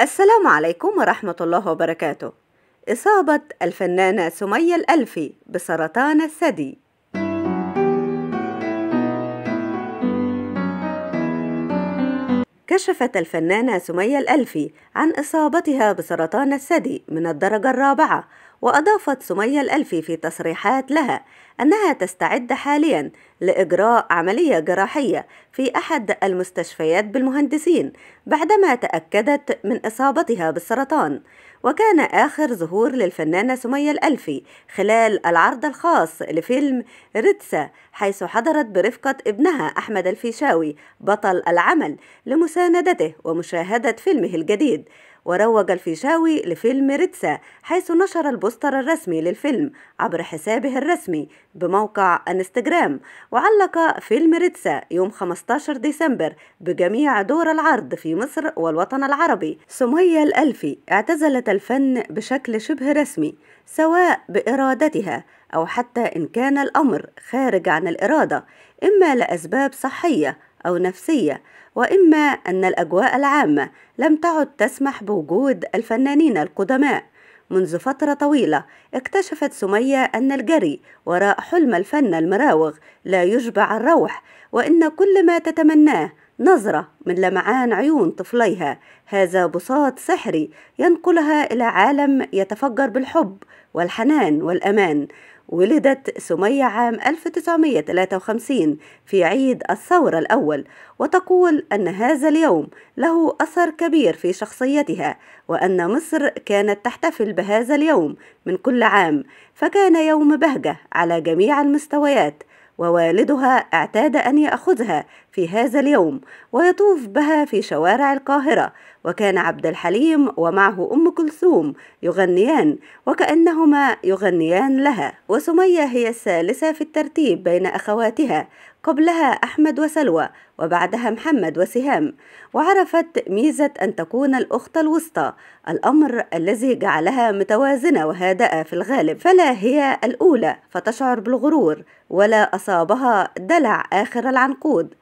السلام عليكم ورحمة الله وبركاته إصابة الفنانة سمية الألفي بسرطان الثدي كشفت الفنانة سمية الألفي عن إصابتها بسرطان الثدي من الدرجة الرابعة وأضافت سمية الألفي في تصريحات لها أنها تستعد حاليا لإجراء عملية جراحية في أحد المستشفيات بالمهندسين بعدما تأكدت من إصابتها بالسرطان وكان آخر ظهور للفنانة سمية الألفي خلال العرض الخاص لفيلم ريتسا حيث حضرت برفقة ابنها أحمد الفيشاوي بطل العمل لمساندته ومشاهدة فيلمه الجديد وروج الفيشاوي لفيلم ريتسا حيث نشر البوستر الرسمي للفيلم عبر حسابه الرسمي بموقع انستجرام وعلق فيلم ريتسا يوم 15 ديسمبر بجميع دور العرض في مصر والوطن العربي سمية الألفي اعتزلت الفن بشكل شبه رسمي سواء بإرادتها أو حتى إن كان الأمر خارج عن الإرادة إما لأسباب صحية أو نفسية وإما أن الأجواء العامة لم تعد تسمح بوجود الفنانين القدماء منذ فترة طويلة اكتشفت سمية أن الجري وراء حلم الفن المراوغ لا يشبع الروح وإن كل ما تتمناه نظرة من لمعان عيون طفليها هذا بساط سحري ينقلها إلى عالم يتفجر بالحب والحنان والأمان ولدت سمية عام 1953 في عيد الثورة الأول وتقول أن هذا اليوم له أثر كبير في شخصيتها وأن مصر كانت تحتفل بهذا اليوم من كل عام فكان يوم بهجة على جميع المستويات ووالدها اعتاد أن يأخذها في هذا اليوم ويطوف بها في شوارع القاهرة وكان عبد الحليم ومعه أم كلثوم يغنيان وكأنهما يغنيان لها وسمية هي الثالثة في الترتيب بين أخواتها قبلها أحمد وسلوى وبعدها محمد وسهام وعرفت ميزة أن تكون الأخت الوسطى الأمر الذي جعلها متوازنة وهادئة في الغالب فلا هي الأولى فتشعر بالغرور ولا أصابها دلع آخر العنقود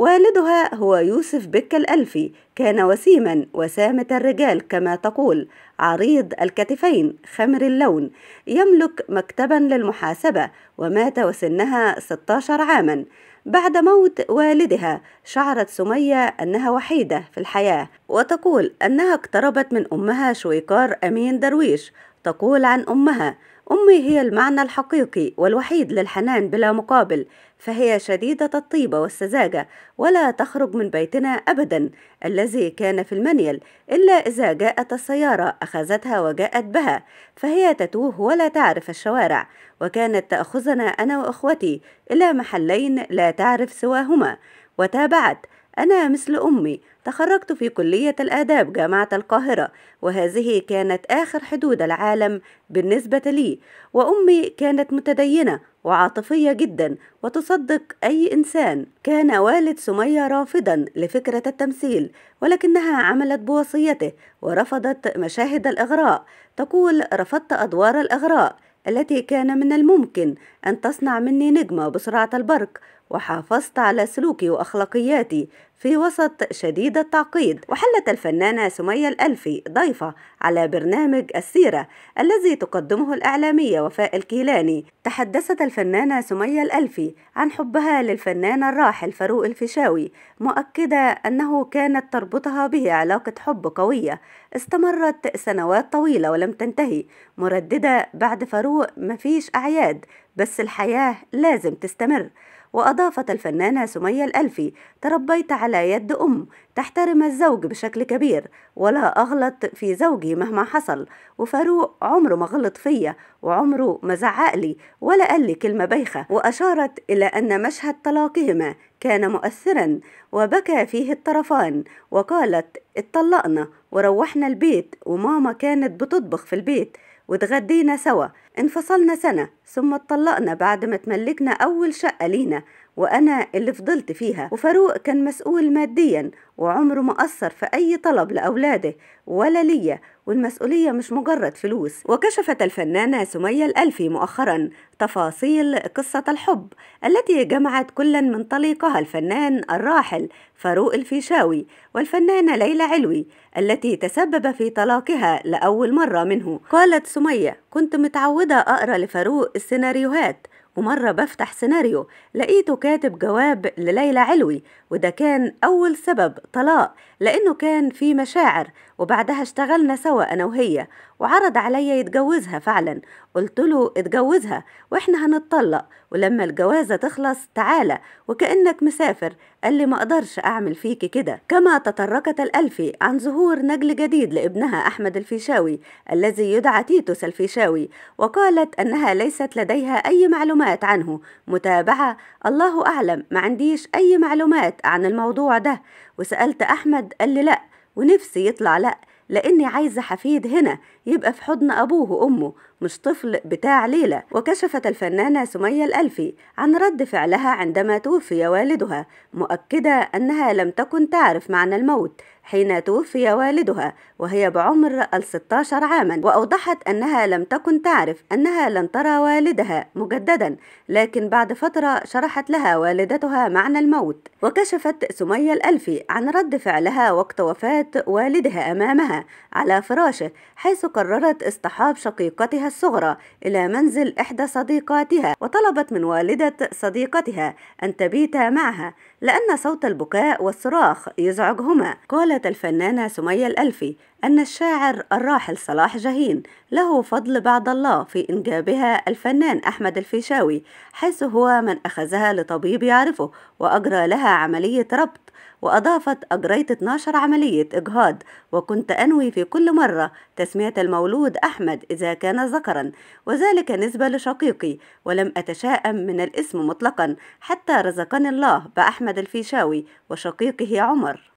والدها هو يوسف بك الألفي كان وسيما وسامة الرجال كما تقول عريض الكتفين خمر اللون يملك مكتبا للمحاسبة ومات وسنها 16 عاما بعد موت والدها شعرت سمية أنها وحيدة في الحياة وتقول أنها اقتربت من أمها شويكار أمين درويش تقول عن أمها أمي هي المعنى الحقيقي والوحيد للحنان بلا مقابل فهي شديدة الطيبة والسذاجة ولا تخرج من بيتنا أبدا الذي كان في المنيل إلا إذا جاءت السيارة أخذتها وجاءت بها فهي تتوه ولا تعرف الشوارع وكانت تأخذنا أنا وأخوتي إلى محلين لا تعرف سواهما وتابعت أنا مثل أمي تخرجت في كلية الآداب جامعة القاهرة وهذه كانت آخر حدود العالم بالنسبة لي وأمي كانت متدينة وعاطفية جدا وتصدق أي إنسان كان والد سمية رافضا لفكرة التمثيل ولكنها عملت بوصيته ورفضت مشاهد الإغراء تقول رفضت أدوار الإغراء التي كان من الممكن أن تصنع مني نجمة بسرعة البرق وحافظت على سلوكي وأخلاقياتي في وسط شديد التعقيد وحلت الفنانة سمية الألفي ضيفة على برنامج السيرة الذي تقدمه الإعلامية وفاء الكيلاني تحدثت الفنانة سمية الألفي عن حبها للفنان الراحل فاروق الفيشاوي مؤكدة أنه كانت تربطها به علاقة حب قوية استمرت سنوات طويلة ولم تنتهي مرددة بعد فاروق مفيش أعياد بس الحياة لازم تستمر وأضافت الفنانة سمية الألفي تربيت على يد أم تحترم الزوج بشكل كبير ولا أغلط في زوجي مهما حصل وفاروق عمره ما غلط فيا وعمره ما زعق لي ولا قال لي كلمة بايخة وأشارت إلى أن مشهد طلاقهما كان مؤثرا وبكى فيه الطرفان وقالت اتطلقنا وروحنا البيت وماما كانت بتطبخ في البيت وتغدينا سوا انفصلنا سنة ثم اتطلقنا بعد ما تملكنا أول شقة لينا وأنا اللي فضلت فيها وفاروق كان مسؤول ماديا وعمره ما قصر في أي طلب لأولاده ولا ليا والمسؤولية مش مجرد فلوس وكشفت الفنانة سمية الألفي مؤخرا تفاصيل قصة الحب التي جمعت كلا من طليقها الفنان الراحل فاروق الفيشاوي والفنانة ليلى علوي التي تسبب في طلاقها لأول مرة منه قالت سمية كنت متعودة أقرأ لفاروق السيناريوهات ومرة بفتح سيناريو لقيته كاتب جواب لليلى علوي وده كان أول سبب طلاق لأنه كان في مشاعر وبعدها اشتغلنا سوا أنا وهي وعرض عليا يتجوزها فعلا قلت له اتجوزها وإحنا هنتطلق ولما الجوازة تخلص تعالى وكأنك مسافر قال لي ما أقدرش أعمل فيكي كده كما تطرقت الألفي عن ظهور نجل جديد لابنها أحمد الفيشاوي الذي يدعى تيتوس الفيشاوي وقالت أنها ليست لديها أي معلومات عنه متابعة الله أعلم ما عنديش أي معلومات عن الموضوع ده وسألت أحمد قال لي لأ ونفسي يطلع لأ لأني عايزة حفيد هنا يبقى في حضن أبوه وأمه مش طفل بتاع ليلة وكشفت الفنانة سمية الألفي عن رد فعلها عندما توفي والدها مؤكدة أنها لم تكن تعرف معنى الموت حين توفي والدها وهي بعمر ال16 عاما وأوضحت أنها لم تكن تعرف أنها لن ترى والدها مجددا لكن بعد فترة شرحت لها والدتها معنى الموت وكشفت سمية الألفي عن رد فعلها وقت وفاة والدها أمامها على فراشه حيث قررت اصطحاب شقيقتها الصغرى إلى منزل إحدى صديقاتها وطلبت من والدة صديقتها أن تبيت معها لأن صوت البكاء والصراخ يزعجهما قالت الفنانة سمية الألفي أن الشاعر الراحل صلاح جاهين له فضل بعد الله في إنجابها الفنان أحمد الفيشاوي حيث هو من أخذها لطبيب يعرفه وأجرى لها عملية ربط وأضافت أجريت 12 عملية إجهاض وكنت أنوي في كل مرة تسمية المولود أحمد إذا كان ذكرا وذلك نسبة لشقيقي ولم أتشائم من الاسم مطلقا حتى رزقني الله بأحمد الفيشاوي وشقيقه عمر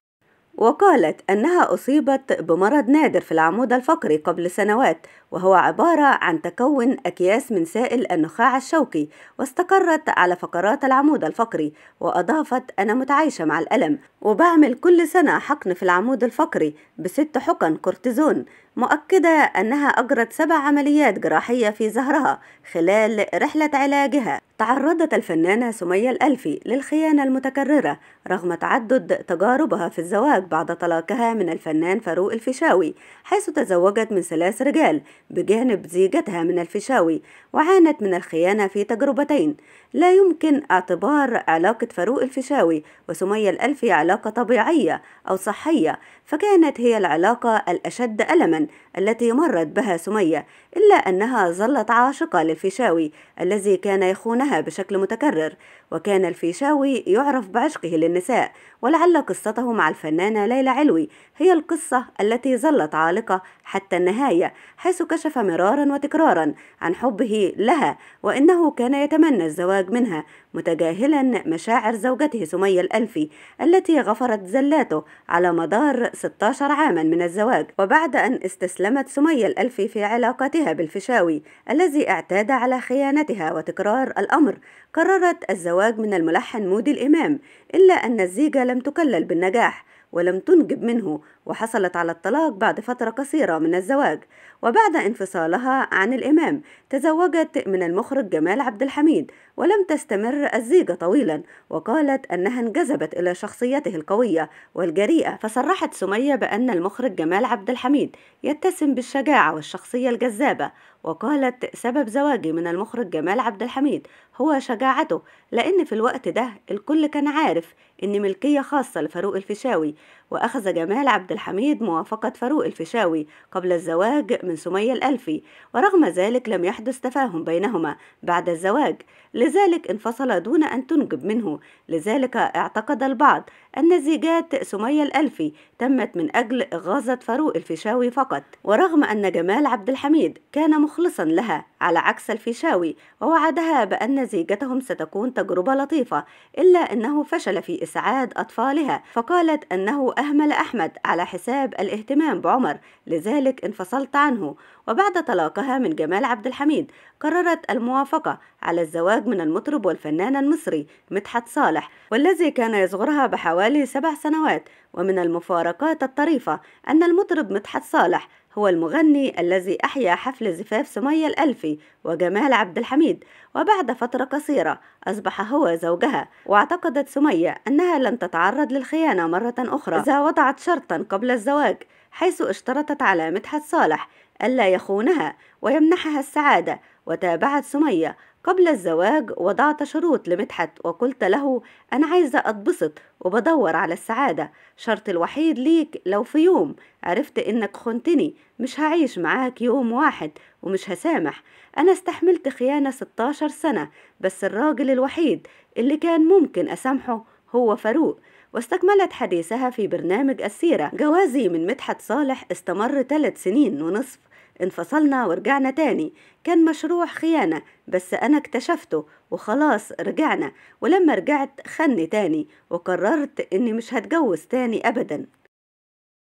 وقالت أنها أصيبت بمرض نادر في العمود الفقري قبل سنوات وهو عبارة عن تكون أكياس من سائل النخاع الشوكي واستقرت على فقرات العمود الفقري وأضافت أنا متعايشة مع الألم وبعمل كل سنة حقن في العمود الفقري بست حقن كورتيزون مؤكدة أنها أجرت سبع عمليات جراحية في ظهرها خلال رحلة علاجها تعرضت الفنانة سمية الألفي للخيانة المتكررة رغم تعدد تجاربها في الزواج بعد طلاقها من الفنان فاروق الفيشاوي حيث تزوجت من ثلاث رجال بجانب زيجتها من الفيشاوي وعانت من الخيانة في تجربتين لا يمكن اعتبار علاقة فاروق الفيشاوي وسمية الألفي علاقة طبيعية أو صحية فكانت هي العلاقة الأشد ألما التي مرت بها سمية إلا أنها ظلت عاشقة للفيشاوي الذي كان يخونها بشكل متكرر وكان الفيشاوي يعرف بعشقه للنساء ولعل قصته مع الفنانة ليلى علوي هي القصة التي ظلت عالقة حتى النهاية حيث كشف مرارا وتكرارا عن حبه لها وإنه كان يتمنى الزواج منها متجاهلا مشاعر زوجته سمية الألفي التي غفرت زلاته على مدار 16 عاما من الزواج وبعد أن استسلمت سمية الألفي في علاقتها بالفيشاوي الذي اعتاد على خيانتها وتكرار الأمر قررت الزواج الزواج من الملحن مودي الإمام إلا أن الزيجة لم تكلل بالنجاح ولم تنجب منه وحصلت على الطلاق بعد فترة قصيرة من الزواج وبعد انفصالها عن الإمام تزوجت من المخرج جمال عبد الحميد ولم تستمر الزيجة طويلا وقالت أنها انجذبت إلى شخصيته القوية والجريئة فصرحت سمية بأن المخرج جمال عبد الحميد يتسم بالشجاعة والشخصية الجذابة وقالت سبب زواجي من المخرج جمال عبد الحميد هو شجاعته لأن في الوقت ده الكل كان عارف إن ملكية خاصة لفاروق الفيشاوي وأخذ جمال عبد الحميد موافقة فاروق الفيشاوي قبل الزواج من سمية الألفي ورغم ذلك لم يحدث تفاهم بينهما بعد الزواج لذلك انفصل دون أن تنجب منه لذلك اعتقد البعض أن زيجات سمية الألفي تمت من أجل إغاظة فاروق الفيشاوي فقط ورغم أن جمال عبد الحميد كان مخلصا لها على عكس الفيشاوي ووعدها بأن زيجتهم ستكون تجربة لطيفة إلا أنه فشل في إسعاد أطفالها فقالت أنه أهمل أحمد على حساب الاهتمام بعمر لذلك انفصلت عنه وبعد طلاقها من جمال عبد الحميد قررت الموافقة على الزواج من المطرب والفنان المصري مدحت صالح والذي كان يصغرها بحوالي سبع سنوات ومن المفارقات الطريفة أن المطرب مدحت صالح هو المغني الذي أحيا حفل زفاف سمية الألفي وجمال عبد الحميد وبعد فترة قصيرة أصبح هو زوجها واعتقدت سمية أنها لن تتعرض للخيانة مرة أخرى إذا وضعت شرطا قبل الزواج حيث اشترطت على مدحت صالح ألا يخونها ويمنحها السعادة وتابعت سمية قبل الزواج وضعت شروط لمدحت وقلت له أنا عايزة أتبسط وبدور على السعادة شرط الوحيد ليك لو في يوم عرفت إنك خنتني مش هعيش معاك يوم واحد ومش هسامح أنا استحملت خيانة 16 سنة بس الراجل الوحيد اللي كان ممكن أسامحه هو فاروق واستكملت حديثها في برنامج السيرة جوازي من مدحت صالح استمر ثلاث سنين ونصف انفصلنا ورجعنا تاني كان مشروع خيانة بس أنا اكتشفته وخلاص رجعنا ولما رجعت خني تاني وقررت إني مش هتجوز تاني أبدا